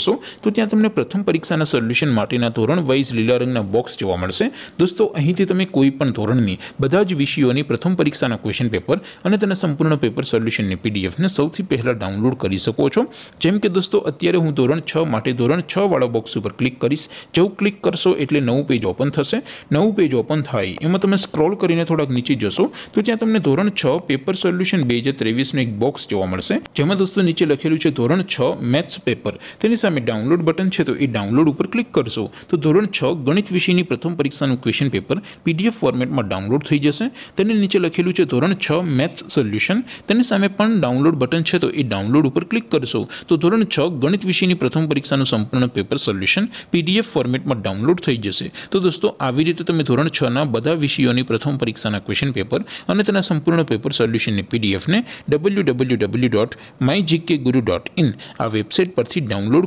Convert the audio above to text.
દોસ્તો તુત્યાં તમને પ્રથમ પરીક્ષાના સોલ્યુશન માટેના ધોરણ વાઈઝ લિસ્ટિંગના બોક્સ જોવા મળશે દોસ્તો અહીંથી તમે કોઈ પણ ધોરણની બધા જ વિષયોની પ્રથમ પરીક્ષાના ક્વેશ્ચન પેપર અને તેના સંપૂર્ણ પેપર સોલ્યુશનની પીડીએફ ન સૌથી પહેલા ડાઉનલોડ કરી શકો છો જેમ કે દોસ્તો અત્યારે હું ધોરણ 6 માટે ધોરણ 6 વાળો બોક્સ ઉપર ક્લિક કરિસ જેઉ ક્લિક કરશો એટલે નવું પેજ ઓપન થશે નવું પેજ ઓપન થઈ એમાં તમે સ્ક્રોલ કરીને થોડક નીચે જશો તો ત્યાં તમને ધોરણ 6 પેપર સોલ્યુશન 2023 નો એક બોક્સ જોવા મળશે જેમ કે દોસ્તો નીચે લખેલું છે ધોરણ 6 મેથ્સ પેપર તેની મે ડાઉનલોડ બટન છે તો એ ડાઉનલોડ ઉપર ક્લિક કરશો તો ધોરણ 6 ગણિત વિષયની પ્રથમ પરીક્ષાનું ક્વેશ્ચન પેપર પીડીએફ ફોર્મેટમાં ડાઉનલોડ થઈ જશે તેની નીચે લખેલું છે ધોરણ 6 મેથ્સ સોલ્યુશન તેની સામે પણ ડાઉનલોડ બટન છે તો એ ડાઉનલોડ ઉપર ક્લિક કરશો તો ધોરણ 6 ગણિત વિષયની પ્રથમ પરીક્ષાનું સંપૂર્ણ પેપર સોલ્યુશન પીડીએફ ફોર્મેટમાં ડાઉનલોડ થઈ જશે તો દોસ્તો આવી રીતે તમે ધોરણ 6 ના બધા વિષયોની પ્રથમ પરીક્ષાના ક્વેશ્ચન પેપર અને તેના સંપૂર્ણ પેપર સોલ્યુશન ને પીડીએફ ને www.mygkguru.in આ વેબસાઈટ પરથી ડાઉનલોડ